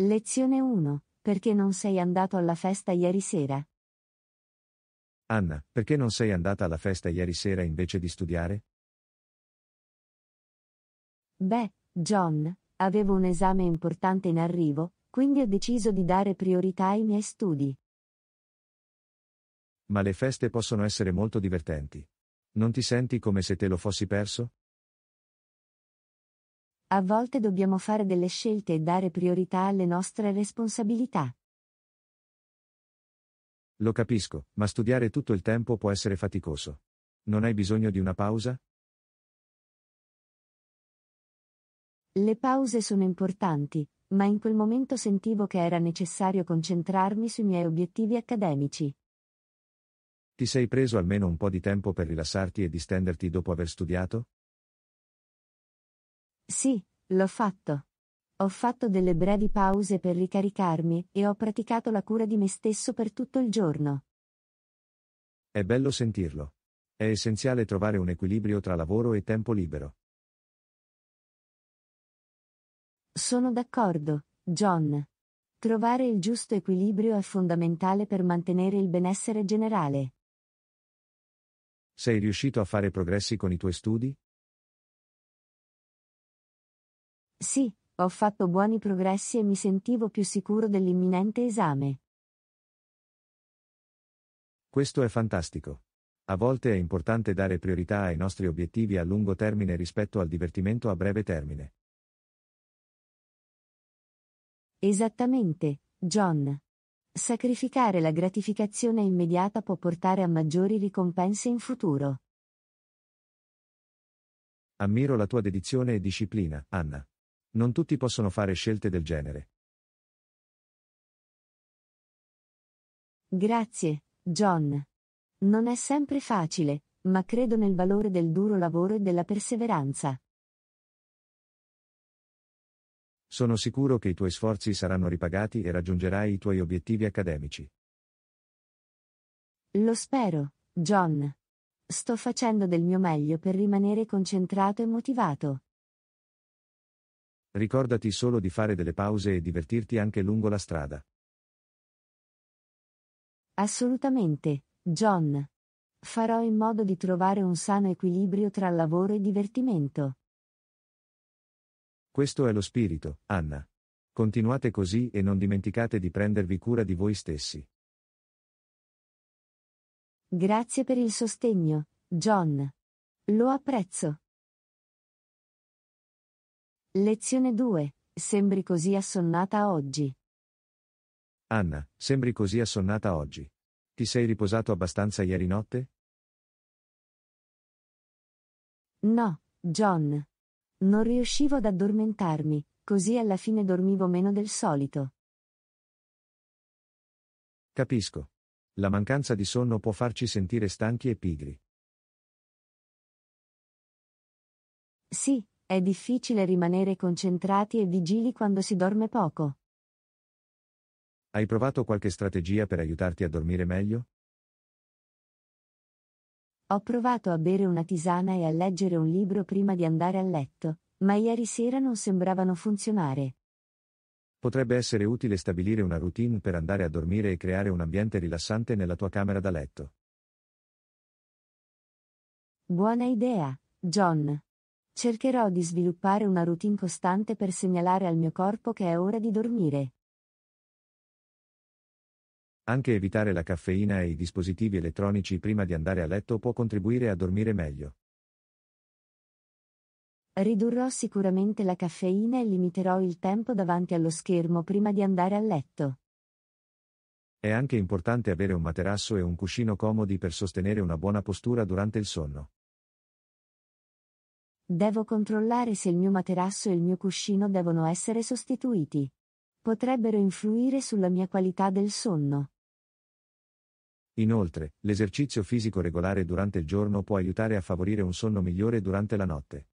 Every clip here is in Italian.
Lezione 1. Perché non sei andato alla festa ieri sera? Anna, perché non sei andata alla festa ieri sera invece di studiare? Beh, John, avevo un esame importante in arrivo, quindi ho deciso di dare priorità ai miei studi. Ma le feste possono essere molto divertenti. Non ti senti come se te lo fossi perso? A volte dobbiamo fare delle scelte e dare priorità alle nostre responsabilità. Lo capisco, ma studiare tutto il tempo può essere faticoso. Non hai bisogno di una pausa? Le pause sono importanti, ma in quel momento sentivo che era necessario concentrarmi sui miei obiettivi accademici. Ti sei preso almeno un po' di tempo per rilassarti e distenderti dopo aver studiato? Sì, l'ho fatto. Ho fatto delle brevi pause per ricaricarmi e ho praticato la cura di me stesso per tutto il giorno. È bello sentirlo. È essenziale trovare un equilibrio tra lavoro e tempo libero. Sono d'accordo, John. Trovare il giusto equilibrio è fondamentale per mantenere il benessere generale. Sei riuscito a fare progressi con i tuoi studi? Sì, ho fatto buoni progressi e mi sentivo più sicuro dell'imminente esame. Questo è fantastico. A volte è importante dare priorità ai nostri obiettivi a lungo termine rispetto al divertimento a breve termine. Esattamente, John. Sacrificare la gratificazione immediata può portare a maggiori ricompense in futuro. Ammiro la tua dedizione e disciplina, Anna. Non tutti possono fare scelte del genere. Grazie, John. Non è sempre facile, ma credo nel valore del duro lavoro e della perseveranza. Sono sicuro che i tuoi sforzi saranno ripagati e raggiungerai i tuoi obiettivi accademici. Lo spero, John. Sto facendo del mio meglio per rimanere concentrato e motivato. Ricordati solo di fare delle pause e divertirti anche lungo la strada. Assolutamente, John. Farò in modo di trovare un sano equilibrio tra lavoro e divertimento. Questo è lo spirito, Anna. Continuate così e non dimenticate di prendervi cura di voi stessi. Grazie per il sostegno, John. Lo apprezzo. Lezione 2. Sembri così assonnata oggi. Anna, sembri così assonnata oggi. Ti sei riposato abbastanza ieri notte? No, John. Non riuscivo ad addormentarmi, così alla fine dormivo meno del solito. Capisco. La mancanza di sonno può farci sentire stanchi e pigri. Sì, è difficile rimanere concentrati e vigili quando si dorme poco. Hai provato qualche strategia per aiutarti a dormire meglio? Ho provato a bere una tisana e a leggere un libro prima di andare a letto, ma ieri sera non sembravano funzionare. Potrebbe essere utile stabilire una routine per andare a dormire e creare un ambiente rilassante nella tua camera da letto. Buona idea, John. Cercherò di sviluppare una routine costante per segnalare al mio corpo che è ora di dormire. Anche evitare la caffeina e i dispositivi elettronici prima di andare a letto può contribuire a dormire meglio. Ridurrò sicuramente la caffeina e limiterò il tempo davanti allo schermo prima di andare a letto. È anche importante avere un materasso e un cuscino comodi per sostenere una buona postura durante il sonno. Devo controllare se il mio materasso e il mio cuscino devono essere sostituiti. Potrebbero influire sulla mia qualità del sonno. Inoltre, l'esercizio fisico regolare durante il giorno può aiutare a favorire un sonno migliore durante la notte.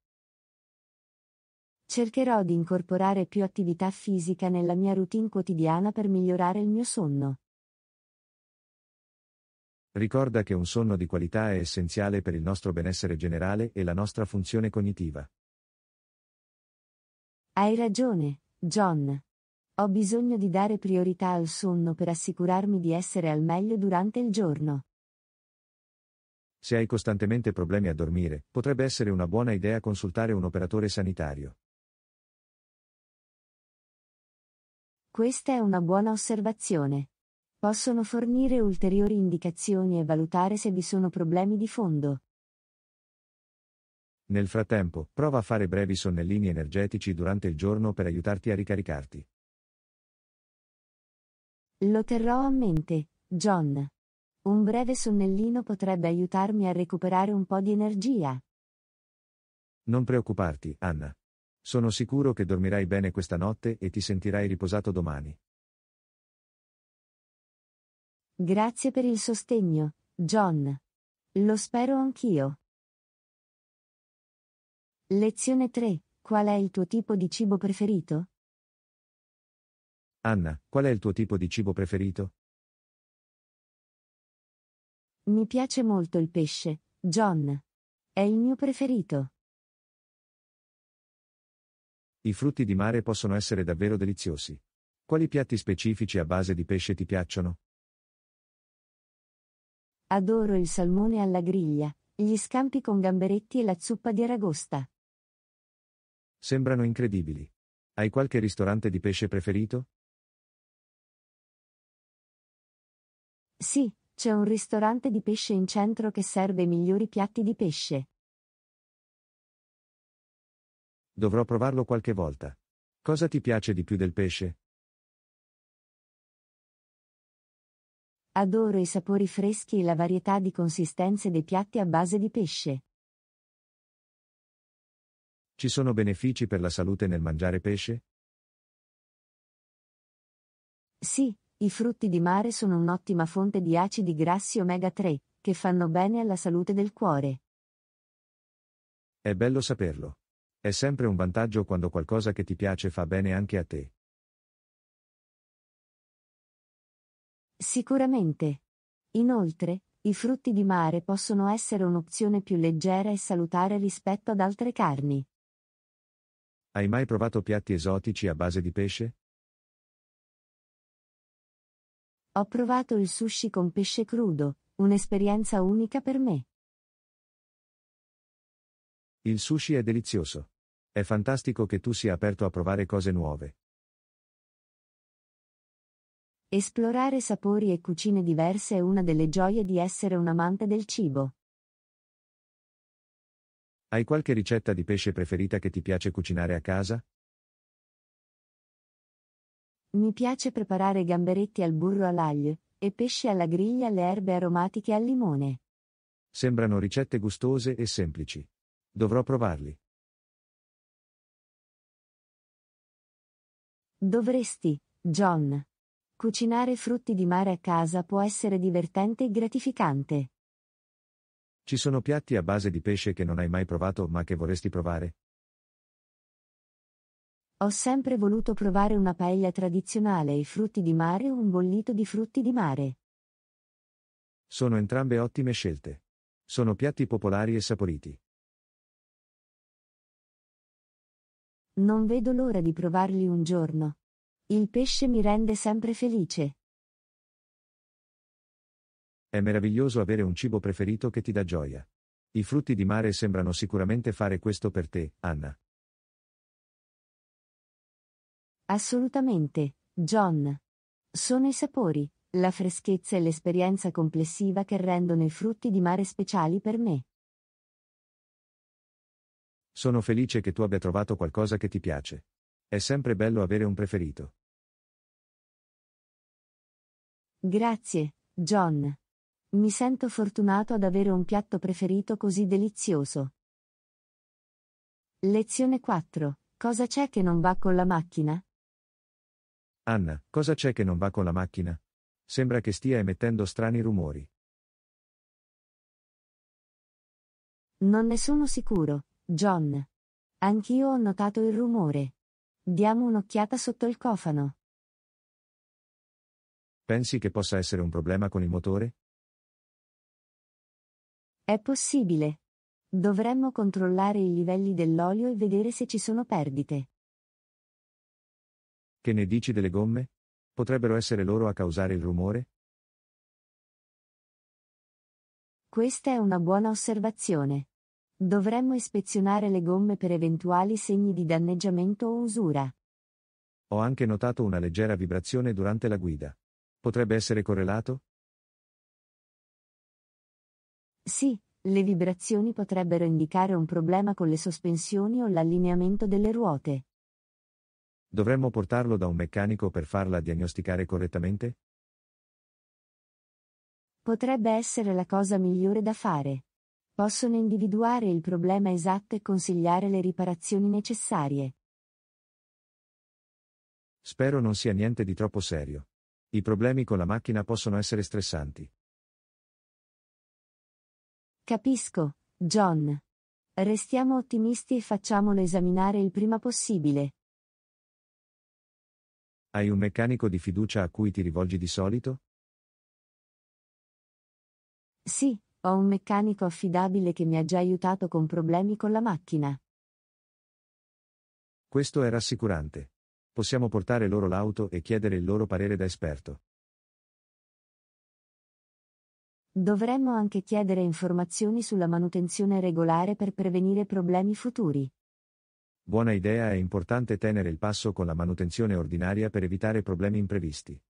Cercherò di incorporare più attività fisica nella mia routine quotidiana per migliorare il mio sonno. Ricorda che un sonno di qualità è essenziale per il nostro benessere generale e la nostra funzione cognitiva. Hai ragione, John. Ho bisogno di dare priorità al sonno per assicurarmi di essere al meglio durante il giorno. Se hai costantemente problemi a dormire, potrebbe essere una buona idea consultare un operatore sanitario. Questa è una buona osservazione. Possono fornire ulteriori indicazioni e valutare se vi sono problemi di fondo. Nel frattempo, prova a fare brevi sonnellini energetici durante il giorno per aiutarti a ricaricarti. Lo terrò a mente, John. Un breve sonnellino potrebbe aiutarmi a recuperare un po' di energia. Non preoccuparti, Anna. Sono sicuro che dormirai bene questa notte e ti sentirai riposato domani. Grazie per il sostegno, John. Lo spero anch'io. Lezione 3. Qual è il tuo tipo di cibo preferito? Anna, qual è il tuo tipo di cibo preferito? Mi piace molto il pesce, John. È il mio preferito. I frutti di mare possono essere davvero deliziosi. Quali piatti specifici a base di pesce ti piacciono? Adoro il salmone alla griglia, gli scampi con gamberetti e la zuppa di aragosta. Sembrano incredibili. Hai qualche ristorante di pesce preferito? Sì, c'è un ristorante di pesce in centro che serve i migliori piatti di pesce. Dovrò provarlo qualche volta. Cosa ti piace di più del pesce? Adoro i sapori freschi e la varietà di consistenze dei piatti a base di pesce. Ci sono benefici per la salute nel mangiare pesce? Sì, i frutti di mare sono un'ottima fonte di acidi grassi omega 3, che fanno bene alla salute del cuore. È bello saperlo. È sempre un vantaggio quando qualcosa che ti piace fa bene anche a te. Sicuramente. Inoltre, i frutti di mare possono essere un'opzione più leggera e salutare rispetto ad altre carni. Hai mai provato piatti esotici a base di pesce? Ho provato il sushi con pesce crudo, un'esperienza unica per me. Il sushi è delizioso. È fantastico che tu sia aperto a provare cose nuove. Esplorare sapori e cucine diverse è una delle gioie di essere un amante del cibo. Hai qualche ricetta di pesce preferita che ti piace cucinare a casa? Mi piace preparare gamberetti al burro all'aglio e pesce alla griglia alle erbe aromatiche al limone. Sembrano ricette gustose e semplici. Dovrò provarli. Dovresti, John. Cucinare frutti di mare a casa può essere divertente e gratificante. Ci sono piatti a base di pesce che non hai mai provato ma che vorresti provare? Ho sempre voluto provare una paella tradizionale e frutti di mare o un bollito di frutti di mare. Sono entrambe ottime scelte. Sono piatti popolari e saporiti. Non vedo l'ora di provarli un giorno. Il pesce mi rende sempre felice. È meraviglioso avere un cibo preferito che ti dà gioia. I frutti di mare sembrano sicuramente fare questo per te, Anna. Assolutamente, John. Sono i sapori, la freschezza e l'esperienza complessiva che rendono i frutti di mare speciali per me. Sono felice che tu abbia trovato qualcosa che ti piace. È sempre bello avere un preferito. Grazie, John. Mi sento fortunato ad avere un piatto preferito così delizioso. Lezione 4. Cosa c'è che non va con la macchina? Anna, cosa c'è che non va con la macchina? Sembra che stia emettendo strani rumori. Non ne sono sicuro, John. Anch'io ho notato il rumore. Diamo un'occhiata sotto il cofano. Pensi che possa essere un problema con il motore? È possibile. Dovremmo controllare i livelli dell'olio e vedere se ci sono perdite. Che ne dici delle gomme? Potrebbero essere loro a causare il rumore? Questa è una buona osservazione. Dovremmo ispezionare le gomme per eventuali segni di danneggiamento o usura. Ho anche notato una leggera vibrazione durante la guida. Potrebbe essere correlato? Sì, le vibrazioni potrebbero indicare un problema con le sospensioni o l'allineamento delle ruote. Dovremmo portarlo da un meccanico per farla diagnosticare correttamente? Potrebbe essere la cosa migliore da fare possono individuare il problema esatto e consigliare le riparazioni necessarie. Spero non sia niente di troppo serio. I problemi con la macchina possono essere stressanti. Capisco, John. Restiamo ottimisti e facciamolo esaminare il prima possibile. Hai un meccanico di fiducia a cui ti rivolgi di solito? Sì, ho un meccanico affidabile che mi ha già aiutato con problemi con la macchina. Questo è rassicurante. Possiamo portare loro l'auto e chiedere il loro parere da esperto. Dovremmo anche chiedere informazioni sulla manutenzione regolare per prevenire problemi futuri. Buona idea, è importante tenere il passo con la manutenzione ordinaria per evitare problemi imprevisti.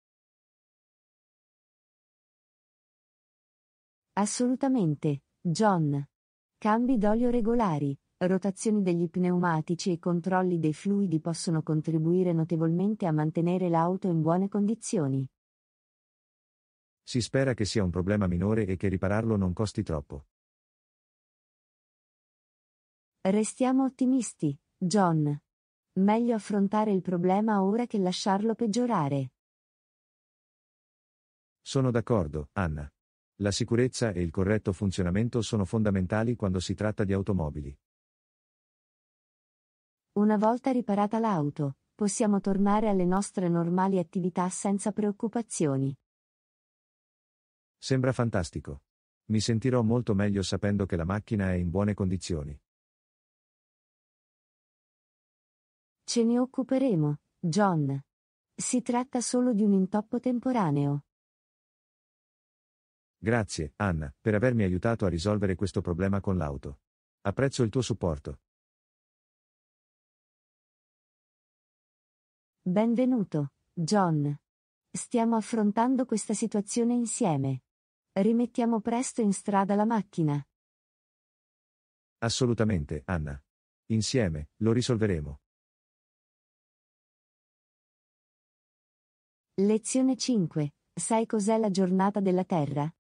Assolutamente, John. Cambi d'olio regolari, rotazioni degli pneumatici e controlli dei fluidi possono contribuire notevolmente a mantenere l'auto in buone condizioni. Si spera che sia un problema minore e che ripararlo non costi troppo. Restiamo ottimisti, John. Meglio affrontare il problema ora che lasciarlo peggiorare. Sono d'accordo, Anna. La sicurezza e il corretto funzionamento sono fondamentali quando si tratta di automobili. Una volta riparata l'auto, possiamo tornare alle nostre normali attività senza preoccupazioni. Sembra fantastico. Mi sentirò molto meglio sapendo che la macchina è in buone condizioni. Ce ne occuperemo, John. Si tratta solo di un intoppo temporaneo. Grazie, Anna, per avermi aiutato a risolvere questo problema con l'auto. Apprezzo il tuo supporto. Benvenuto, John. Stiamo affrontando questa situazione insieme. Rimettiamo presto in strada la macchina. Assolutamente, Anna. Insieme, lo risolveremo. Lezione 5. Sai cos'è la giornata della Terra?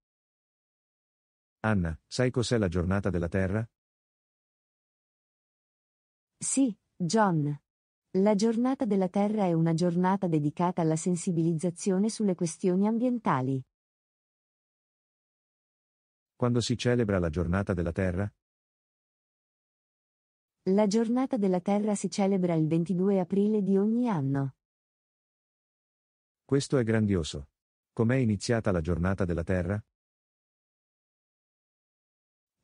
Anna, sai cos'è la giornata della Terra? Sì, John. La giornata della Terra è una giornata dedicata alla sensibilizzazione sulle questioni ambientali. Quando si celebra la giornata della Terra? La giornata della Terra si celebra il 22 aprile di ogni anno. Questo è grandioso. Com'è iniziata la giornata della Terra?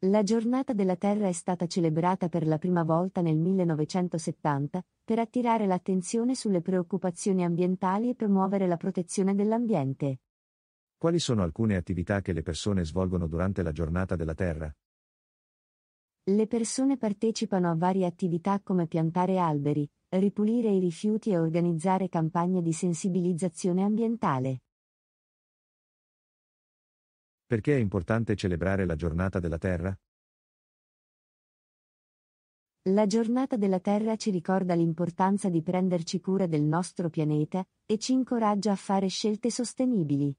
La giornata della Terra è stata celebrata per la prima volta nel 1970 per attirare l'attenzione sulle preoccupazioni ambientali e promuovere la protezione dell'ambiente. Quali sono alcune attività che le persone svolgono durante la giornata della Terra? Le persone partecipano a varie attività come piantare alberi, ripulire i rifiuti e organizzare campagne di sensibilizzazione ambientale. Perché è importante celebrare la giornata della Terra? La giornata della Terra ci ricorda l'importanza di prenderci cura del nostro pianeta e ci incoraggia a fare scelte sostenibili.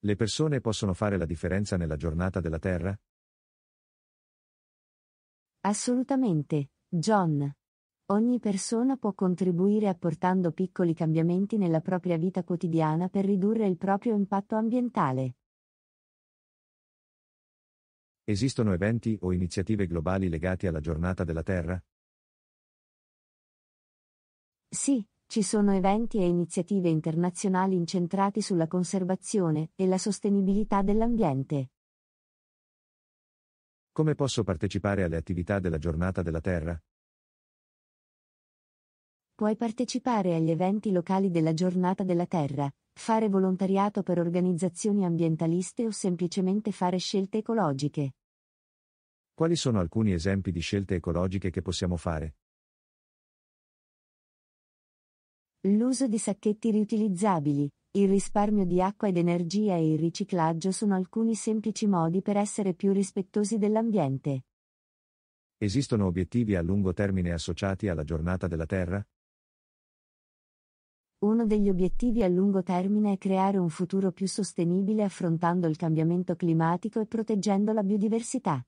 Le persone possono fare la differenza nella giornata della Terra? Assolutamente, John. Ogni persona può contribuire apportando piccoli cambiamenti nella propria vita quotidiana per ridurre il proprio impatto ambientale. Esistono eventi o iniziative globali legati alla giornata della Terra? Sì, ci sono eventi e iniziative internazionali incentrati sulla conservazione e la sostenibilità dell'ambiente. Come posso partecipare alle attività della giornata della Terra? Puoi partecipare agli eventi locali della Giornata della Terra, fare volontariato per organizzazioni ambientaliste o semplicemente fare scelte ecologiche. Quali sono alcuni esempi di scelte ecologiche che possiamo fare? L'uso di sacchetti riutilizzabili, il risparmio di acqua ed energia e il riciclaggio sono alcuni semplici modi per essere più rispettosi dell'ambiente. Esistono obiettivi a lungo termine associati alla giornata della Terra? Uno degli obiettivi a lungo termine è creare un futuro più sostenibile affrontando il cambiamento climatico e proteggendo la biodiversità.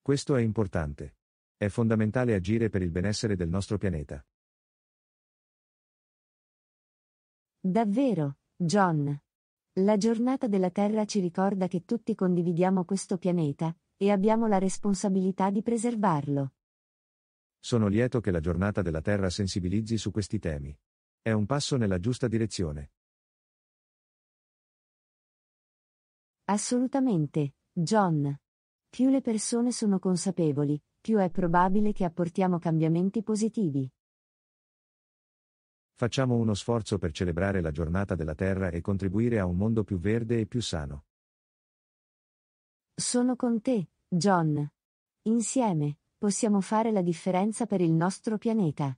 Questo è importante. È fondamentale agire per il benessere del nostro pianeta. Davvero, John. La giornata della Terra ci ricorda che tutti condividiamo questo pianeta e abbiamo la responsabilità di preservarlo. Sono lieto che la giornata della Terra sensibilizzi su questi temi. È un passo nella giusta direzione. Assolutamente, John. Più le persone sono consapevoli, più è probabile che apportiamo cambiamenti positivi. Facciamo uno sforzo per celebrare la giornata della Terra e contribuire a un mondo più verde e più sano. Sono con te, John. Insieme possiamo fare la differenza per il nostro pianeta.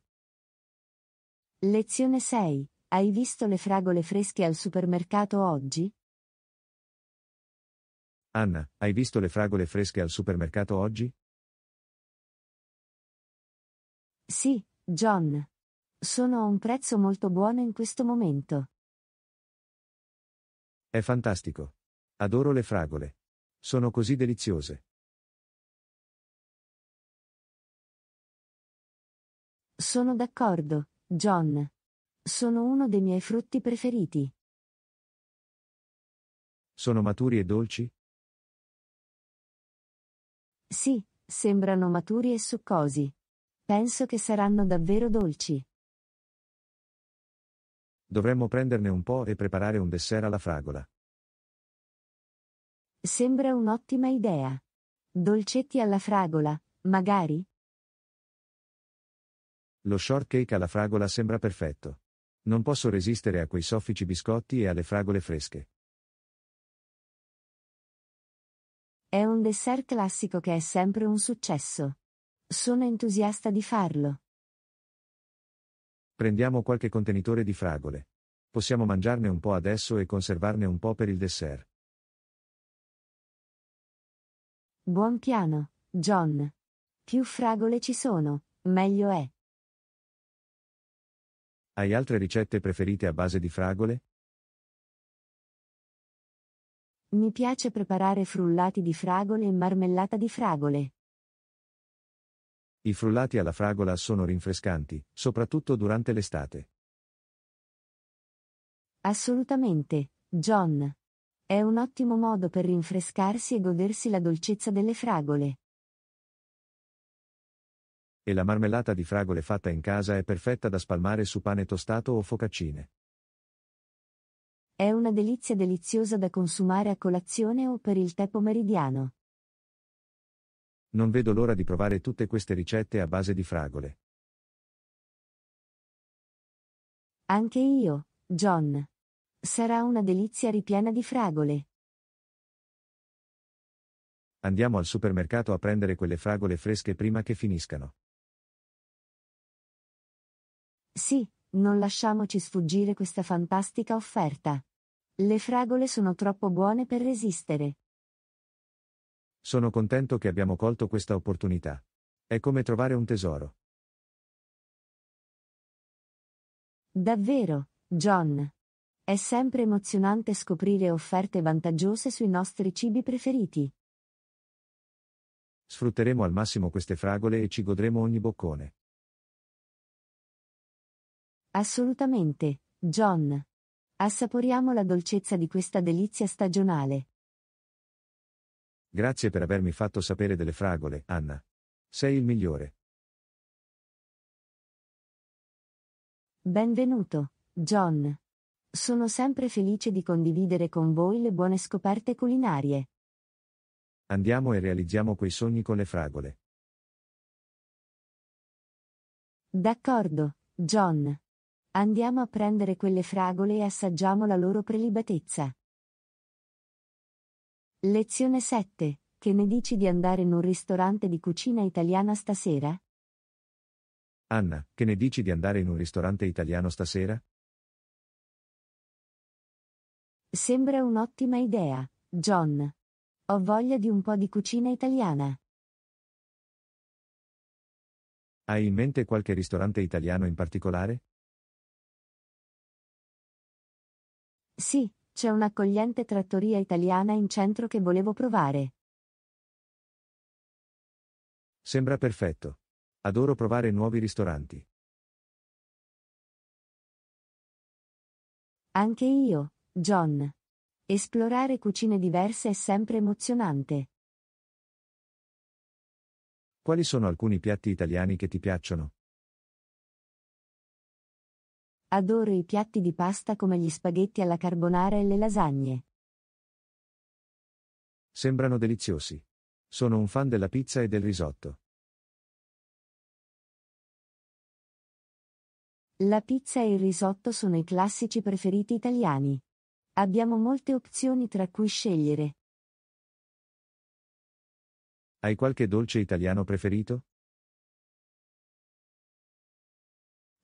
Lezione 6. Hai visto le fragole fresche al supermercato oggi? Anna, hai visto le fragole fresche al supermercato oggi? Sì, John. Sono a un prezzo molto buono in questo momento. È fantastico. Adoro le fragole. Sono così deliziose. Sono d'accordo, John. Sono uno dei miei frutti preferiti. Sono maturi e dolci? Sì, sembrano maturi e succosi. Penso che saranno davvero dolci. Dovremmo prenderne un po' e preparare un dessert alla fragola. Sembra un'ottima idea. Dolcetti alla fragola, magari? Lo shortcake alla fragola sembra perfetto. Non posso resistere a quei soffici biscotti e alle fragole fresche. È un dessert classico che è sempre un successo. Sono entusiasta di farlo. Prendiamo qualche contenitore di fragole. Possiamo mangiarne un po' adesso e conservarne un po' per il dessert. Buon piano, John. Più fragole ci sono, meglio è. Hai altre ricette preferite a base di fragole? Mi piace preparare frullati di fragole e marmellata di fragole. I frullati alla fragola sono rinfrescanti, soprattutto durante l'estate. Assolutamente, John. È un ottimo modo per rinfrescarsi e godersi la dolcezza delle fragole e la marmellata di fragole fatta in casa è perfetta da spalmare su pane tostato o focaccine. È una delizia deliziosa da consumare a colazione o per il tè pomeridiano. Non vedo l'ora di provare tutte queste ricette a base di fragole. Anche io, John. Sarà una delizia ripiena di fragole. Andiamo al supermercato a prendere quelle fragole fresche prima che finiscano. Sì, non lasciamoci sfuggire questa fantastica offerta. Le fragole sono troppo buone per resistere. Sono contento che abbiamo colto questa opportunità. È come trovare un tesoro. Davvero, John. È sempre emozionante scoprire offerte vantaggiose sui nostri cibi preferiti. Sfrutteremo al massimo queste fragole e ci godremo ogni boccone. Assolutamente, John. Assaporiamo la dolcezza di questa delizia stagionale. Grazie per avermi fatto sapere delle fragole, Anna. Sei il migliore. Benvenuto, John. Sono sempre felice di condividere con voi le buone scoperte culinarie. Andiamo e realizziamo quei sogni con le fragole. D'accordo, John. Andiamo a prendere quelle fragole e assaggiamo la loro prelibatezza. Lezione 7. Che ne dici di andare in un ristorante di cucina italiana stasera? Anna, che ne dici di andare in un ristorante italiano stasera? Sembra un'ottima idea, John. Ho voglia di un po' di cucina italiana. Hai in mente qualche ristorante italiano in particolare? Sì, c'è un'accogliente trattoria italiana in centro che volevo provare. Sembra perfetto. Adoro provare nuovi ristoranti. Anche io, John. Esplorare cucine diverse è sempre emozionante. Quali sono alcuni piatti italiani che ti piacciono? Adoro i piatti di pasta come gli spaghetti alla carbonara e le lasagne. Sembrano deliziosi. Sono un fan della pizza e del risotto. La pizza e il risotto sono i classici preferiti italiani. Abbiamo molte opzioni tra cui scegliere. Hai qualche dolce italiano preferito?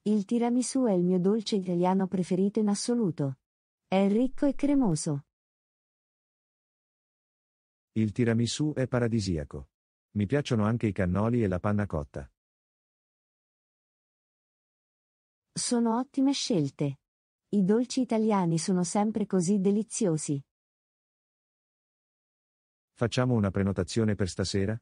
Il tiramisù è il mio dolce italiano preferito in assoluto. È ricco e cremoso. Il tiramisù è paradisiaco. Mi piacciono anche i cannoli e la panna cotta. Sono ottime scelte. I dolci italiani sono sempre così deliziosi. Facciamo una prenotazione per stasera?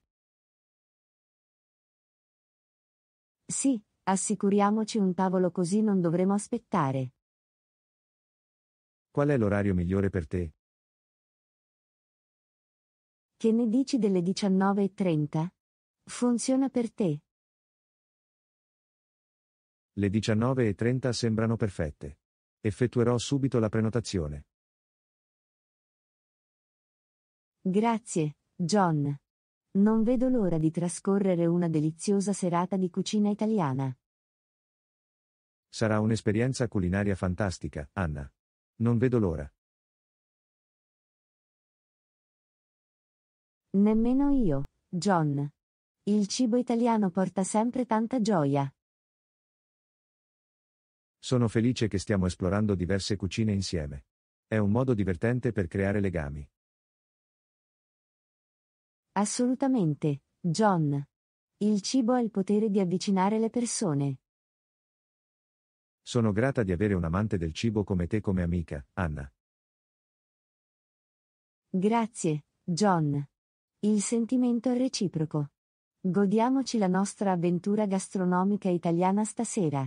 Sì, Assicuriamoci un tavolo così non dovremo aspettare. Qual è l'orario migliore per te? Che ne dici delle 19.30? Funziona per te? Le 19.30 sembrano perfette. Effettuerò subito la prenotazione. Grazie, John. Non vedo l'ora di trascorrere una deliziosa serata di cucina italiana. Sarà un'esperienza culinaria fantastica, Anna. Non vedo l'ora. Nemmeno io, John. Il cibo italiano porta sempre tanta gioia. Sono felice che stiamo esplorando diverse cucine insieme. È un modo divertente per creare legami. Assolutamente, John. Il cibo ha il potere di avvicinare le persone. Sono grata di avere un amante del cibo come te come amica, Anna. Grazie, John. Il sentimento è reciproco. Godiamoci la nostra avventura gastronomica italiana stasera.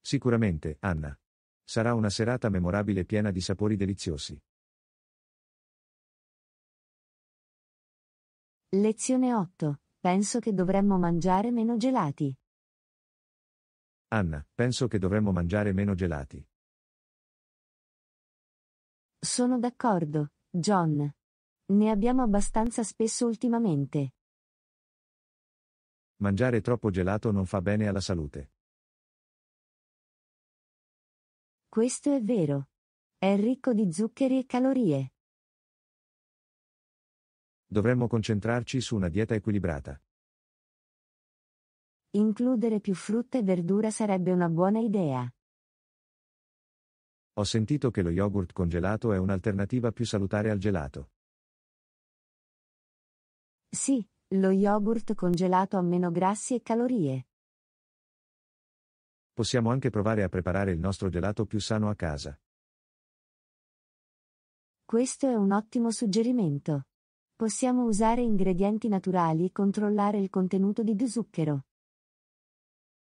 Sicuramente, Anna. Sarà una serata memorabile piena di sapori deliziosi. Lezione 8. Penso che dovremmo mangiare meno gelati. Anna, penso che dovremmo mangiare meno gelati. Sono d'accordo, John. Ne abbiamo abbastanza spesso ultimamente. Mangiare troppo gelato non fa bene alla salute. Questo è vero. È ricco di zuccheri e calorie dovremmo concentrarci su una dieta equilibrata. Includere più frutta e verdura sarebbe una buona idea. Ho sentito che lo yogurt congelato è un'alternativa più salutare al gelato. Sì, lo yogurt congelato ha meno grassi e calorie. Possiamo anche provare a preparare il nostro gelato più sano a casa. Questo è un ottimo suggerimento. Possiamo usare ingredienti naturali e controllare il contenuto di zucchero.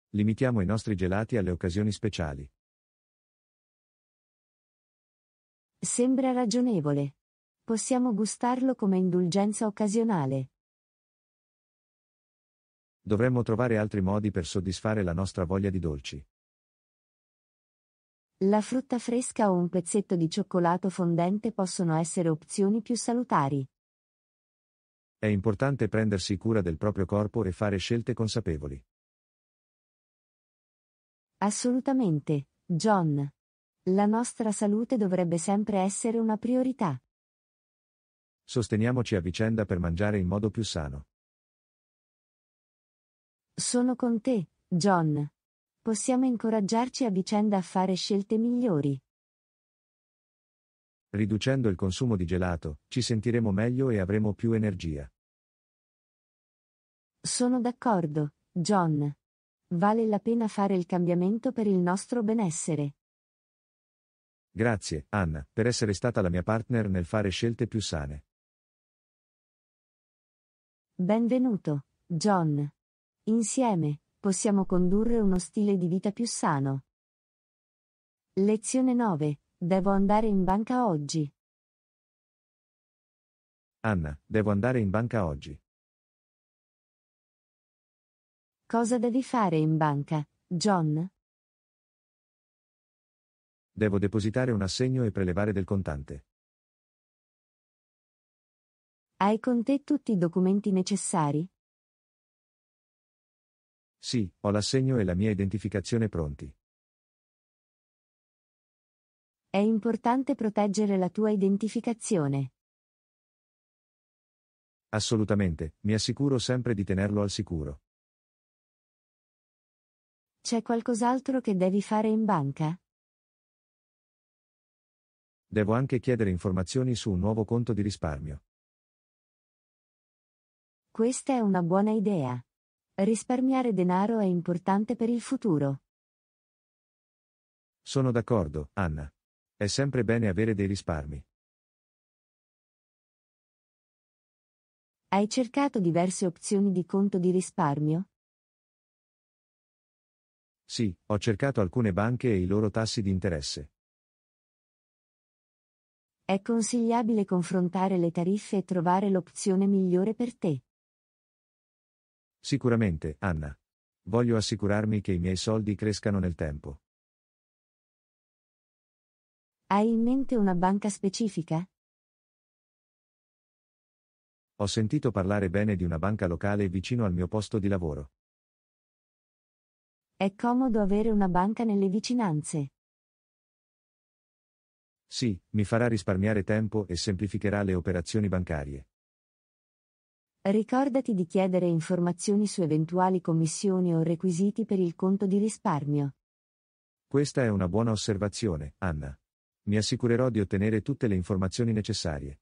Limitiamo i nostri gelati alle occasioni speciali. Sembra ragionevole. Possiamo gustarlo come indulgenza occasionale. Dovremmo trovare altri modi per soddisfare la nostra voglia di dolci. La frutta fresca o un pezzetto di cioccolato fondente possono essere opzioni più salutari. È importante prendersi cura del proprio corpo e fare scelte consapevoli. Assolutamente, John. La nostra salute dovrebbe sempre essere una priorità. Sosteniamoci a vicenda per mangiare in modo più sano. Sono con te, John. Possiamo incoraggiarci a vicenda a fare scelte migliori. Riducendo il consumo di gelato, ci sentiremo meglio e avremo più energia. Sono d'accordo, John. Vale la pena fare il cambiamento per il nostro benessere. Grazie, Anna, per essere stata la mia partner nel fare scelte più sane. Benvenuto, John. Insieme, possiamo condurre uno stile di vita più sano. Lezione 9. Devo andare in banca oggi. Anna, devo andare in banca oggi. Cosa devi fare in banca, John? Devo depositare un assegno e prelevare del contante. Hai con te tutti i documenti necessari? Sì, ho l'assegno e la mia identificazione pronti. È importante proteggere la tua identificazione. Assolutamente, mi assicuro sempre di tenerlo al sicuro. C'è qualcos'altro che devi fare in banca? Devo anche chiedere informazioni su un nuovo conto di risparmio. Questa è una buona idea. Risparmiare denaro è importante per il futuro. Sono d'accordo, Anna. È sempre bene avere dei risparmi. Hai cercato diverse opzioni di conto di risparmio? Sì, ho cercato alcune banche e i loro tassi di interesse. È consigliabile confrontare le tariffe e trovare l'opzione migliore per te. Sicuramente, Anna. Voglio assicurarmi che i miei soldi crescano nel tempo. Hai in mente una banca specifica? Ho sentito parlare bene di una banca locale vicino al mio posto di lavoro. È comodo avere una banca nelle vicinanze. Sì, mi farà risparmiare tempo e semplificherà le operazioni bancarie. Ricordati di chiedere informazioni su eventuali commissioni o requisiti per il conto di risparmio. Questa è una buona osservazione, Anna mi assicurerò di ottenere tutte le informazioni necessarie.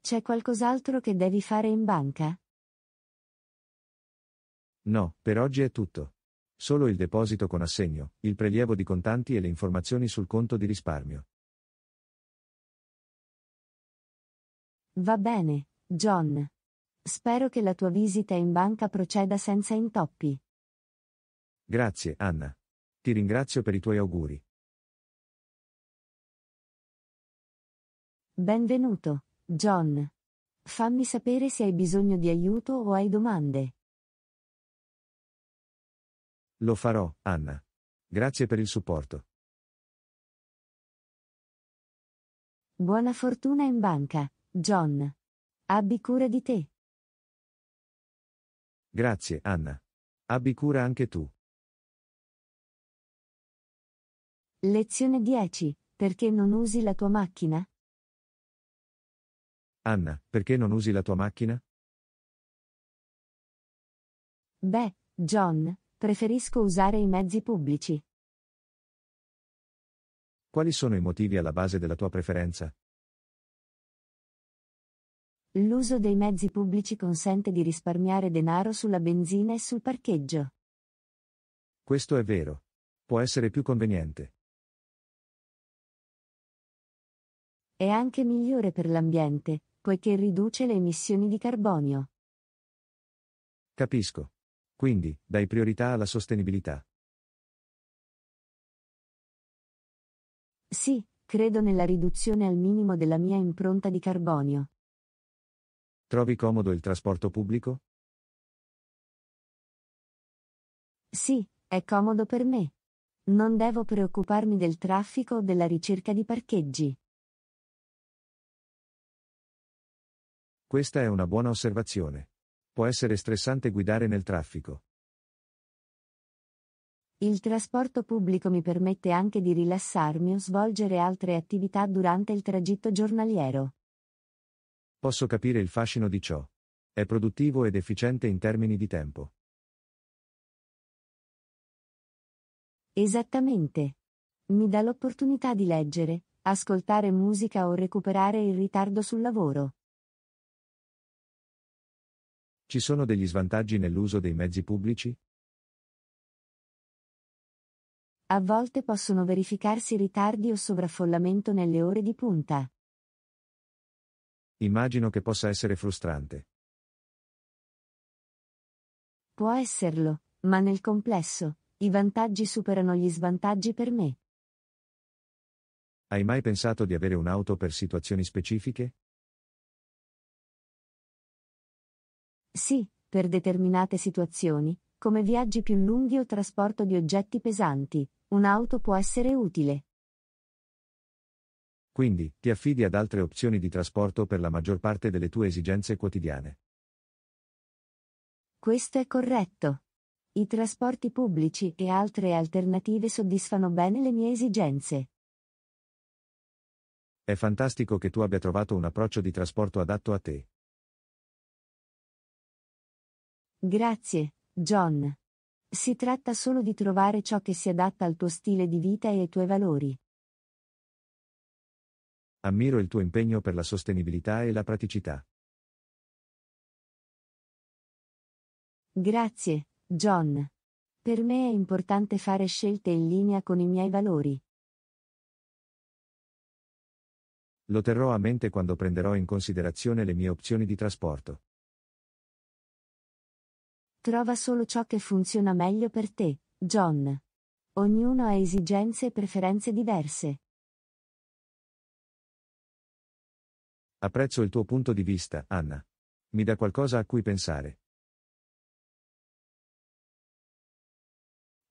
C'è qualcos'altro che devi fare in banca? No, per oggi è tutto. Solo il deposito con assegno, il prelievo di contanti e le informazioni sul conto di risparmio. Va bene, John. Spero che la tua visita in banca proceda senza intoppi. Grazie, Anna. Ti ringrazio per i tuoi auguri. Benvenuto, John. Fammi sapere se hai bisogno di aiuto o hai domande. Lo farò, Anna. Grazie per il supporto. Buona fortuna in banca, John. Abbi cura di te. Grazie, Anna. Abbi cura anche tu. Lezione 10. Perché non usi la tua macchina? Anna, perché non usi la tua macchina? Beh, John, preferisco usare i mezzi pubblici. Quali sono i motivi alla base della tua preferenza? L'uso dei mezzi pubblici consente di risparmiare denaro sulla benzina e sul parcheggio. Questo è vero. Può essere più conveniente. È anche migliore per l'ambiente, poiché riduce le emissioni di carbonio. Capisco. Quindi, dai priorità alla sostenibilità. Sì, credo nella riduzione al minimo della mia impronta di carbonio. Trovi comodo il trasporto pubblico? Sì, è comodo per me. Non devo preoccuparmi del traffico o della ricerca di parcheggi. Questa è una buona osservazione. Può essere stressante guidare nel traffico. Il trasporto pubblico mi permette anche di rilassarmi o svolgere altre attività durante il tragitto giornaliero. Posso capire il fascino di ciò. È produttivo ed efficiente in termini di tempo. Esattamente. Mi dà l'opportunità di leggere, ascoltare musica o recuperare il ritardo sul lavoro. Ci sono degli svantaggi nell'uso dei mezzi pubblici? A volte possono verificarsi ritardi o sovraffollamento nelle ore di punta. Immagino che possa essere frustrante. Può esserlo, ma nel complesso, i vantaggi superano gli svantaggi per me. Hai mai pensato di avere un'auto per situazioni specifiche? Sì, per determinate situazioni, come viaggi più lunghi o trasporto di oggetti pesanti, un'auto può essere utile. Quindi, ti affidi ad altre opzioni di trasporto per la maggior parte delle tue esigenze quotidiane. Questo è corretto. I trasporti pubblici e altre alternative soddisfano bene le mie esigenze. È fantastico che tu abbia trovato un approccio di trasporto adatto a te. Grazie, John. Si tratta solo di trovare ciò che si adatta al tuo stile di vita e ai tuoi valori. Ammiro il tuo impegno per la sostenibilità e la praticità. Grazie, John. Per me è importante fare scelte in linea con i miei valori. Lo terrò a mente quando prenderò in considerazione le mie opzioni di trasporto. Trova solo ciò che funziona meglio per te, John. Ognuno ha esigenze e preferenze diverse. Apprezzo il tuo punto di vista, Anna. Mi dà qualcosa a cui pensare.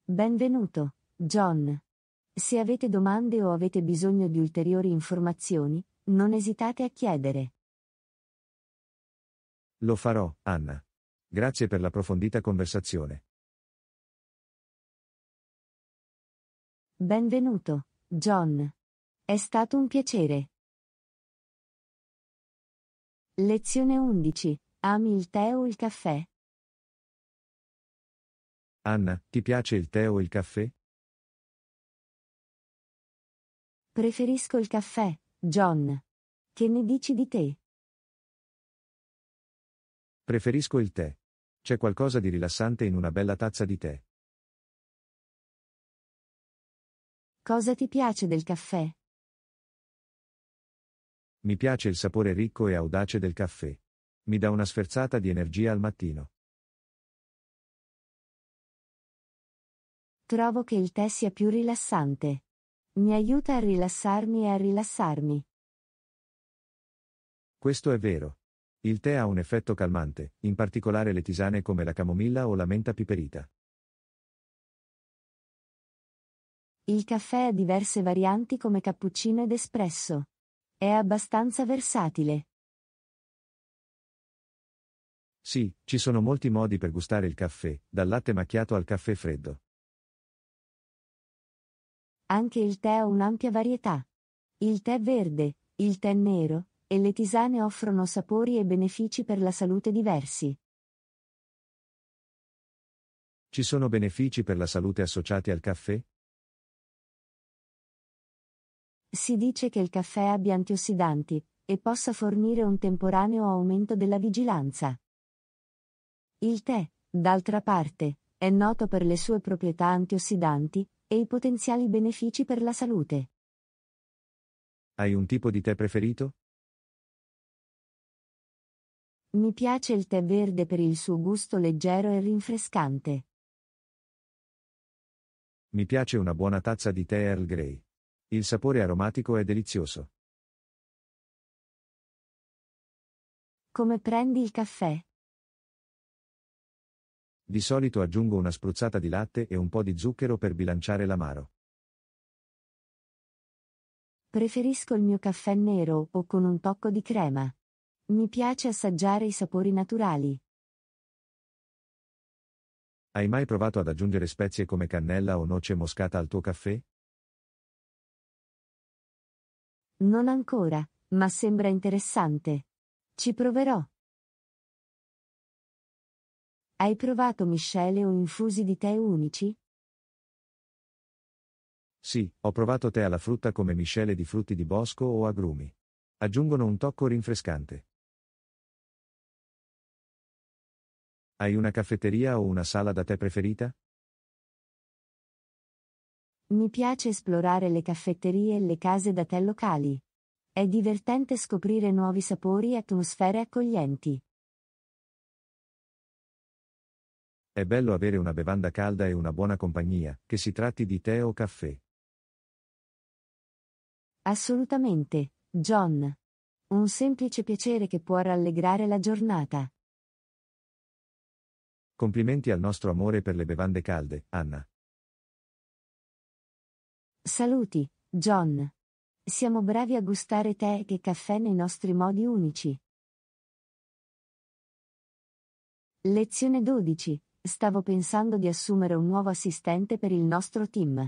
Benvenuto, John. Se avete domande o avete bisogno di ulteriori informazioni, non esitate a chiedere. Lo farò, Anna. Grazie per l'approfondita conversazione. Benvenuto, John. È stato un piacere. Lezione 11. Ami il tè o il caffè? Anna, ti piace il tè o il caffè? Preferisco il caffè, John. Che ne dici di te? Preferisco il tè. C'è qualcosa di rilassante in una bella tazza di tè. Cosa ti piace del caffè? Mi piace il sapore ricco e audace del caffè. Mi dà una sferzata di energia al mattino. Trovo che il tè sia più rilassante. Mi aiuta a rilassarmi e a rilassarmi. Questo è vero. Il tè ha un effetto calmante, in particolare le tisane come la camomilla o la menta piperita. Il caffè ha diverse varianti come cappuccino ed espresso. È abbastanza versatile. Sì, ci sono molti modi per gustare il caffè, dal latte macchiato al caffè freddo. Anche il tè ha un'ampia varietà. Il tè verde, il tè nero, e le tisane offrono sapori e benefici per la salute diversi. Ci sono benefici per la salute associati al caffè? Si dice che il caffè abbia antiossidanti e possa fornire un temporaneo aumento della vigilanza. Il tè, d'altra parte, è noto per le sue proprietà antiossidanti e i potenziali benefici per la salute. Hai un tipo di tè preferito? Mi piace il tè verde per il suo gusto leggero e rinfrescante. Mi piace una buona tazza di tè Earl Grey. Il sapore aromatico è delizioso. Come prendi il caffè? Di solito aggiungo una spruzzata di latte e un po' di zucchero per bilanciare l'amaro. Preferisco il mio caffè nero o con un tocco di crema. Mi piace assaggiare i sapori naturali. Hai mai provato ad aggiungere spezie come cannella o noce moscata al tuo caffè? Non ancora, ma sembra interessante. Ci proverò. Hai provato miscele o infusi di tè unici? Sì, ho provato tè alla frutta come miscele di frutti di bosco o agrumi. Aggiungono un tocco rinfrescante. Hai una caffetteria o una sala da te preferita? Mi piace esplorare le caffetterie e le case da te locali. È divertente scoprire nuovi sapori e atmosfere accoglienti. È bello avere una bevanda calda e una buona compagnia, che si tratti di tè o caffè. Assolutamente, John. Un semplice piacere che può rallegrare la giornata. Complimenti al nostro amore per le bevande calde, Anna. Saluti, John. Siamo bravi a gustare tè e caffè nei nostri modi unici. Lezione 12. Stavo pensando di assumere un nuovo assistente per il nostro team.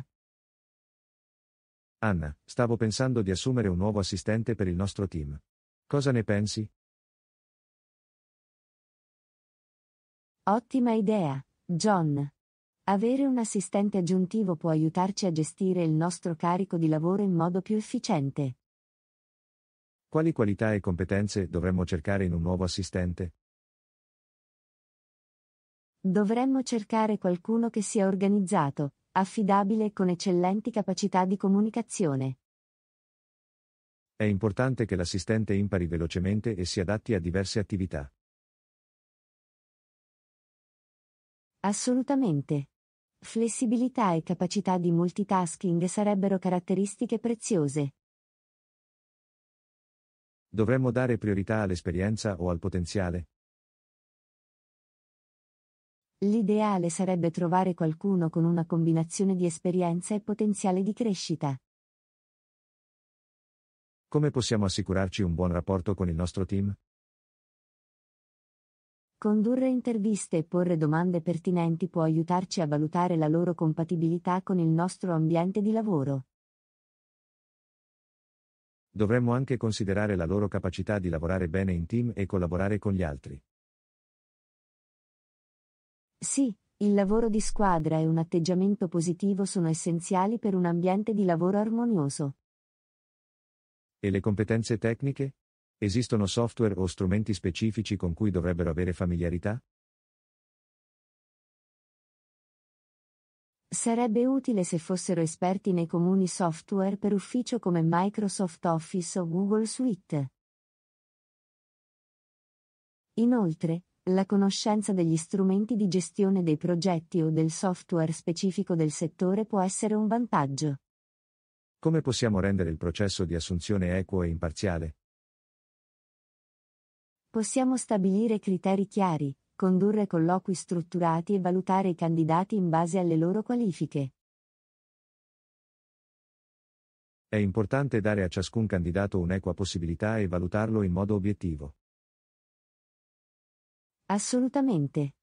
Anna, stavo pensando di assumere un nuovo assistente per il nostro team. Cosa ne pensi? Ottima idea, John. Avere un assistente aggiuntivo può aiutarci a gestire il nostro carico di lavoro in modo più efficiente. Quali qualità e competenze dovremmo cercare in un nuovo assistente? Dovremmo cercare qualcuno che sia organizzato, affidabile e con eccellenti capacità di comunicazione. È importante che l'assistente impari velocemente e si adatti a diverse attività. Assolutamente. Flessibilità e capacità di multitasking sarebbero caratteristiche preziose. Dovremmo dare priorità all'esperienza o al potenziale? L'ideale sarebbe trovare qualcuno con una combinazione di esperienza e potenziale di crescita. Come possiamo assicurarci un buon rapporto con il nostro team? Condurre interviste e porre domande pertinenti può aiutarci a valutare la loro compatibilità con il nostro ambiente di lavoro. Dovremmo anche considerare la loro capacità di lavorare bene in team e collaborare con gli altri. Sì, il lavoro di squadra e un atteggiamento positivo sono essenziali per un ambiente di lavoro armonioso. E le competenze tecniche? Esistono software o strumenti specifici con cui dovrebbero avere familiarità? Sarebbe utile se fossero esperti nei comuni software per ufficio come Microsoft Office o Google Suite. Inoltre, la conoscenza degli strumenti di gestione dei progetti o del software specifico del settore può essere un vantaggio. Come possiamo rendere il processo di assunzione equo e imparziale? Possiamo stabilire criteri chiari, condurre colloqui strutturati e valutare i candidati in base alle loro qualifiche. È importante dare a ciascun candidato un'equa possibilità e valutarlo in modo obiettivo. Assolutamente.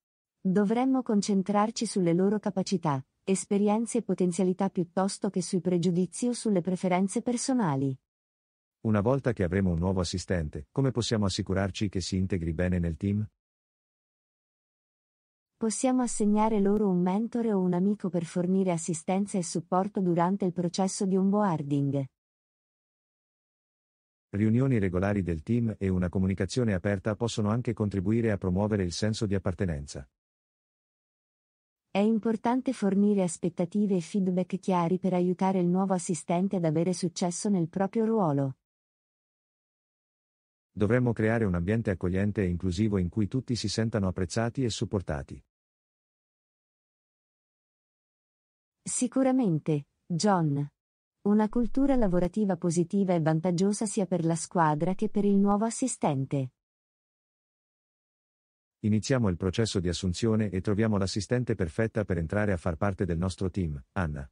Dovremmo concentrarci sulle loro capacità, esperienze e potenzialità piuttosto che sui pregiudizi o sulle preferenze personali. Una volta che avremo un nuovo assistente, come possiamo assicurarci che si integri bene nel team? Possiamo assegnare loro un mentore o un amico per fornire assistenza e supporto durante il processo di onboarding. Riunioni regolari del team e una comunicazione aperta possono anche contribuire a promuovere il senso di appartenenza. È importante fornire aspettative e feedback chiari per aiutare il nuovo assistente ad avere successo nel proprio ruolo. Dovremmo creare un ambiente accogliente e inclusivo in cui tutti si sentano apprezzati e supportati. Sicuramente, John. Una cultura lavorativa positiva è vantaggiosa sia per la squadra che per il nuovo assistente. Iniziamo il processo di assunzione e troviamo l'assistente perfetta per entrare a far parte del nostro team, Anna.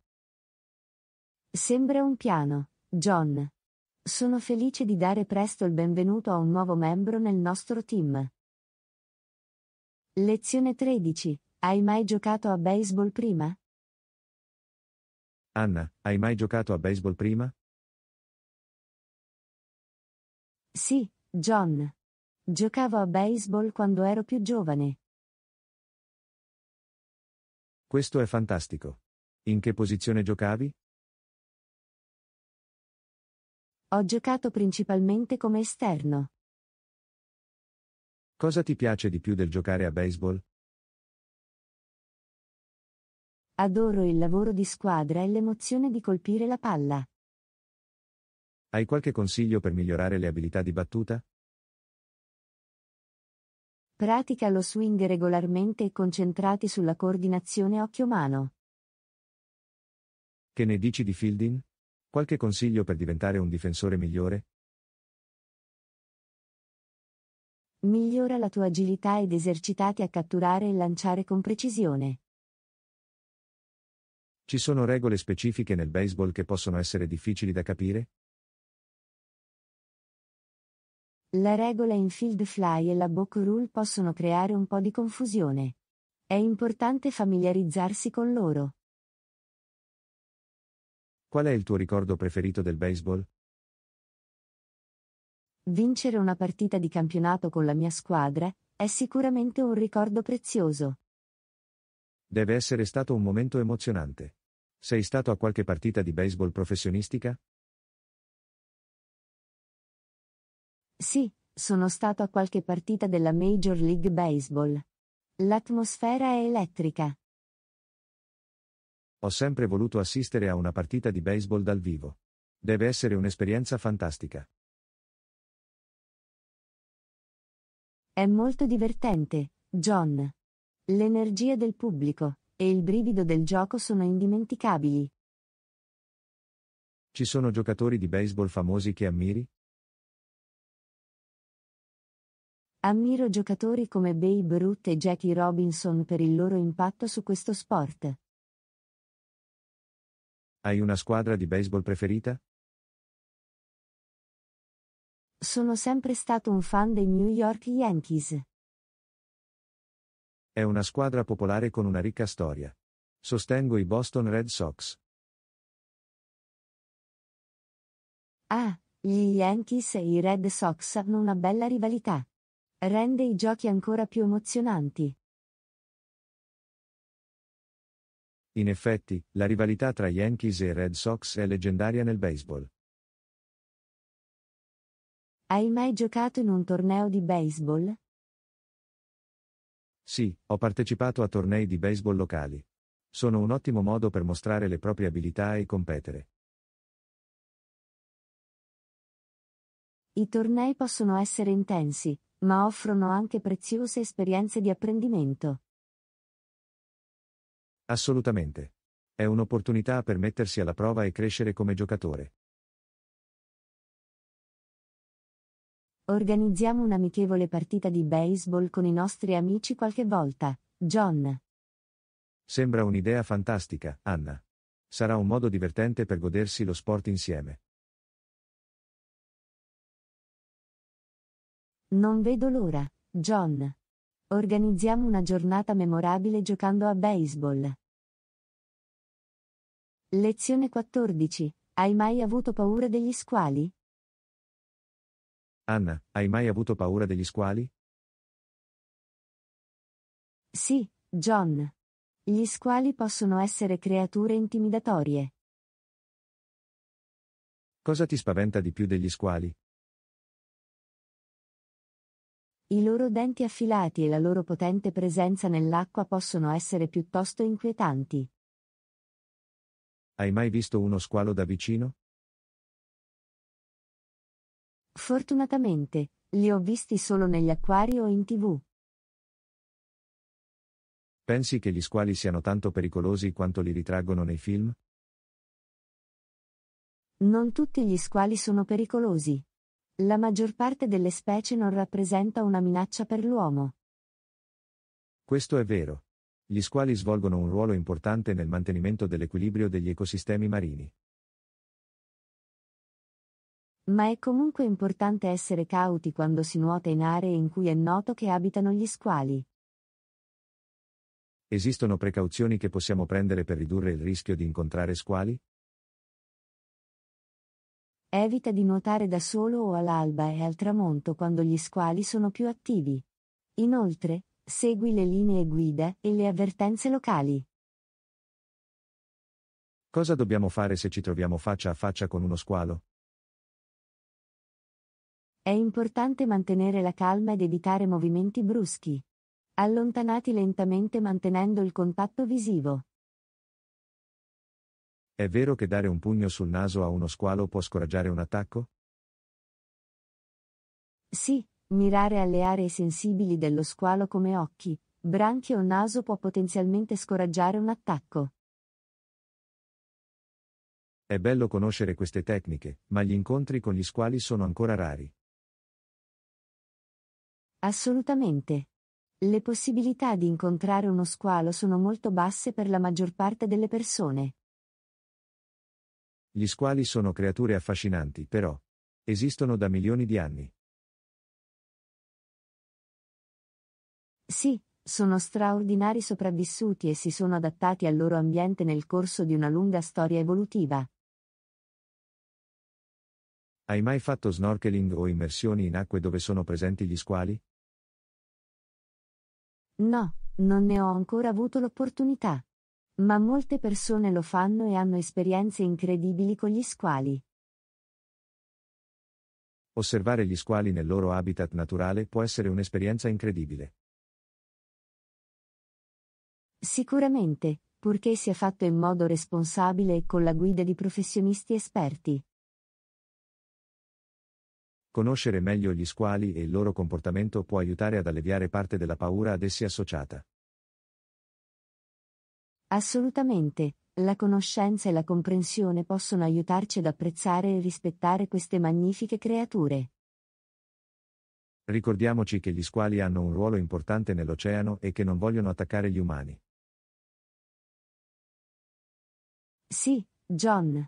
Sembra un piano, John. Sono felice di dare presto il benvenuto a un nuovo membro nel nostro team. Lezione 13. Hai mai giocato a baseball prima? Anna, hai mai giocato a baseball prima? Sì, John. Giocavo a baseball quando ero più giovane. Questo è fantastico. In che posizione giocavi? Ho giocato principalmente come esterno. Cosa ti piace di più del giocare a baseball? Adoro il lavoro di squadra e l'emozione di colpire la palla. Hai qualche consiglio per migliorare le abilità di battuta? Pratica lo swing regolarmente e concentrati sulla coordinazione occhio-mano. Che ne dici di fielding? Qualche consiglio per diventare un difensore migliore? Migliora la tua agilità ed esercitati a catturare e lanciare con precisione. Ci sono regole specifiche nel baseball che possono essere difficili da capire? La regola in field fly e la book rule possono creare un po' di confusione. È importante familiarizzarsi con loro. Qual è il tuo ricordo preferito del baseball? Vincere una partita di campionato con la mia squadra è sicuramente un ricordo prezioso. Deve essere stato un momento emozionante. Sei stato a qualche partita di baseball professionistica? Sì, sono stato a qualche partita della Major League Baseball. L'atmosfera è elettrica. Ho sempre voluto assistere a una partita di baseball dal vivo. Deve essere un'esperienza fantastica. È molto divertente, John. L'energia del pubblico e il brivido del gioco sono indimenticabili. Ci sono giocatori di baseball famosi che ammiri? Ammiro giocatori come Babe Ruth e Jackie Robinson per il loro impatto su questo sport. Hai una squadra di baseball preferita? Sono sempre stato un fan dei New York Yankees. È una squadra popolare con una ricca storia. Sostengo i Boston Red Sox. Ah, gli Yankees e i Red Sox hanno una bella rivalità. Rende i giochi ancora più emozionanti. In effetti, la rivalità tra Yankees e Red Sox è leggendaria nel baseball. Hai mai giocato in un torneo di baseball? Sì, ho partecipato a tornei di baseball locali. Sono un ottimo modo per mostrare le proprie abilità e competere. I tornei possono essere intensi, ma offrono anche preziose esperienze di apprendimento. Assolutamente. È un'opportunità per mettersi alla prova e crescere come giocatore. Organizziamo un'amichevole partita di baseball con i nostri amici qualche volta, John. Sembra un'idea fantastica, Anna. Sarà un modo divertente per godersi lo sport insieme. Non vedo l'ora, John. Organizziamo una giornata memorabile giocando a baseball. Lezione 14. Hai mai avuto paura degli squali? Anna, hai mai avuto paura degli squali? Sì, John. Gli squali possono essere creature intimidatorie. Cosa ti spaventa di più degli squali? I loro denti affilati e la loro potente presenza nell'acqua possono essere piuttosto inquietanti. Hai mai visto uno squalo da vicino? Fortunatamente, li ho visti solo negli acquari o in tv. Pensi che gli squali siano tanto pericolosi quanto li ritraggono nei film? Non tutti gli squali sono pericolosi. La maggior parte delle specie non rappresenta una minaccia per l'uomo. Questo è vero. Gli squali svolgono un ruolo importante nel mantenimento dell'equilibrio degli ecosistemi marini. Ma è comunque importante essere cauti quando si nuota in aree in cui è noto che abitano gli squali. Esistono precauzioni che possiamo prendere per ridurre il rischio di incontrare squali? Evita di nuotare da solo o all'alba e al tramonto quando gli squali sono più attivi. Inoltre, segui le linee guida e le avvertenze locali. Cosa dobbiamo fare se ci troviamo faccia a faccia con uno squalo? È importante mantenere la calma ed evitare movimenti bruschi. Allontanati lentamente mantenendo il contatto visivo. È vero che dare un pugno sul naso a uno squalo può scoraggiare un attacco? Sì, mirare alle aree sensibili dello squalo come occhi, branchie o naso può potenzialmente scoraggiare un attacco. È bello conoscere queste tecniche, ma gli incontri con gli squali sono ancora rari. Assolutamente. Le possibilità di incontrare uno squalo sono molto basse per la maggior parte delle persone. Gli squali sono creature affascinanti, però. Esistono da milioni di anni. Sì, sono straordinari sopravvissuti e si sono adattati al loro ambiente nel corso di una lunga storia evolutiva. Hai mai fatto snorkeling o immersioni in acque dove sono presenti gli squali? No, non ne ho ancora avuto l'opportunità. Ma molte persone lo fanno e hanno esperienze incredibili con gli squali. Osservare gli squali nel loro habitat naturale può essere un'esperienza incredibile. Sicuramente, purché sia fatto in modo responsabile e con la guida di professionisti esperti. Conoscere meglio gli squali e il loro comportamento può aiutare ad alleviare parte della paura ad essi associata. Assolutamente, la conoscenza e la comprensione possono aiutarci ad apprezzare e rispettare queste magnifiche creature. Ricordiamoci che gli squali hanno un ruolo importante nell'oceano e che non vogliono attaccare gli umani. Sì, John.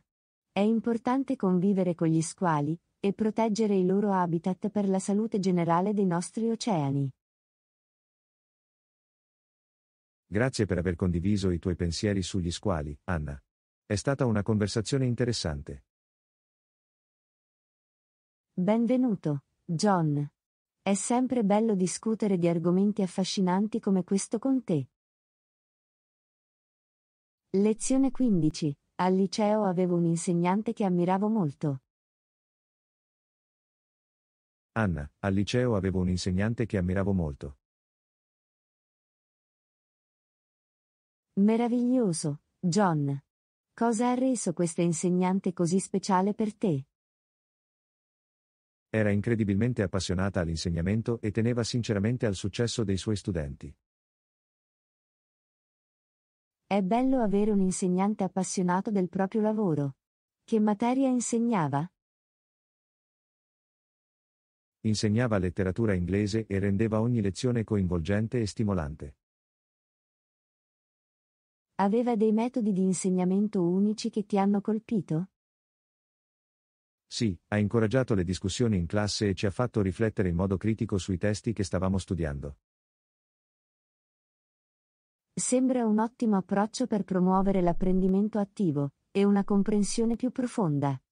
È importante convivere con gli squali e proteggere i loro habitat per la salute generale dei nostri oceani. Grazie per aver condiviso i tuoi pensieri sugli squali, Anna. È stata una conversazione interessante. Benvenuto, John. È sempre bello discutere di argomenti affascinanti come questo con te. Lezione 15. Al liceo avevo un insegnante che ammiravo molto. Anna, al liceo avevo un insegnante che ammiravo molto. Meraviglioso, John. Cosa ha reso questa insegnante così speciale per te? Era incredibilmente appassionata all'insegnamento e teneva sinceramente al successo dei suoi studenti. È bello avere un insegnante appassionato del proprio lavoro. Che materia insegnava? Insegnava letteratura inglese e rendeva ogni lezione coinvolgente e stimolante. Aveva dei metodi di insegnamento unici che ti hanno colpito? Sì, ha incoraggiato le discussioni in classe e ci ha fatto riflettere in modo critico sui testi che stavamo studiando. Sembra un ottimo approccio per promuovere l'apprendimento attivo e una comprensione più profonda.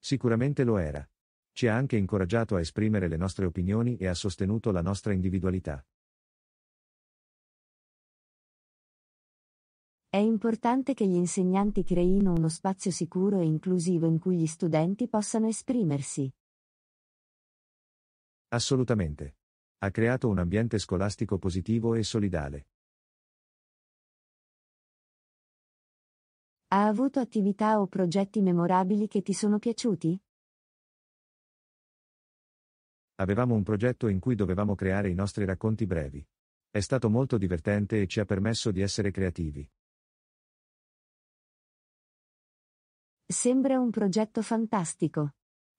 Sicuramente lo era. Ci ha anche incoraggiato a esprimere le nostre opinioni e ha sostenuto la nostra individualità. È importante che gli insegnanti creino uno spazio sicuro e inclusivo in cui gli studenti possano esprimersi. Assolutamente. Ha creato un ambiente scolastico positivo e solidale. Ha avuto attività o progetti memorabili che ti sono piaciuti? Avevamo un progetto in cui dovevamo creare i nostri racconti brevi. È stato molto divertente e ci ha permesso di essere creativi. Sembra un progetto fantastico.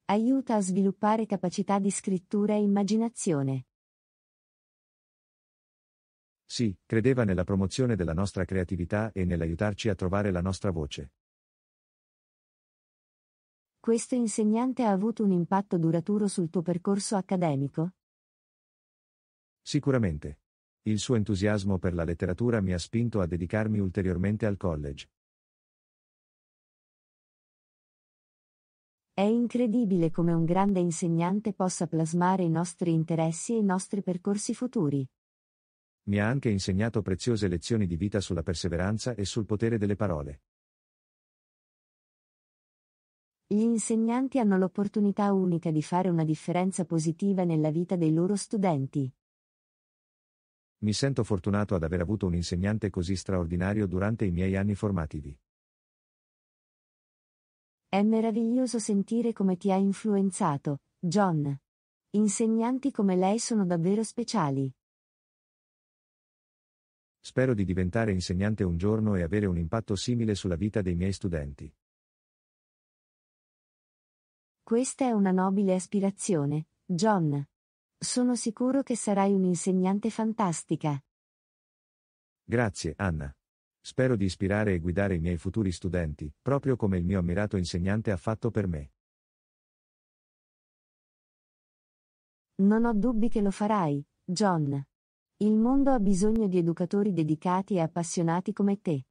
Aiuta a sviluppare capacità di scrittura e immaginazione. Sì, credeva nella promozione della nostra creatività e nell'aiutarci a trovare la nostra voce. Questo insegnante ha avuto un impatto duraturo sul tuo percorso accademico? Sicuramente. Il suo entusiasmo per la letteratura mi ha spinto a dedicarmi ulteriormente al college. È incredibile come un grande insegnante possa plasmare i nostri interessi e i nostri percorsi futuri. Mi ha anche insegnato preziose lezioni di vita sulla perseveranza e sul potere delle parole. Gli insegnanti hanno l'opportunità unica di fare una differenza positiva nella vita dei loro studenti. Mi sento fortunato ad aver avuto un insegnante così straordinario durante i miei anni formativi. È meraviglioso sentire come ti ha influenzato, John. Insegnanti come lei sono davvero speciali. Spero di diventare insegnante un giorno e avere un impatto simile sulla vita dei miei studenti. Questa è una nobile aspirazione, John. Sono sicuro che sarai un'insegnante fantastica. Grazie, Anna. Spero di ispirare e guidare i miei futuri studenti, proprio come il mio ammirato insegnante ha fatto per me. Non ho dubbi che lo farai, John. Il mondo ha bisogno di educatori dedicati e appassionati come te.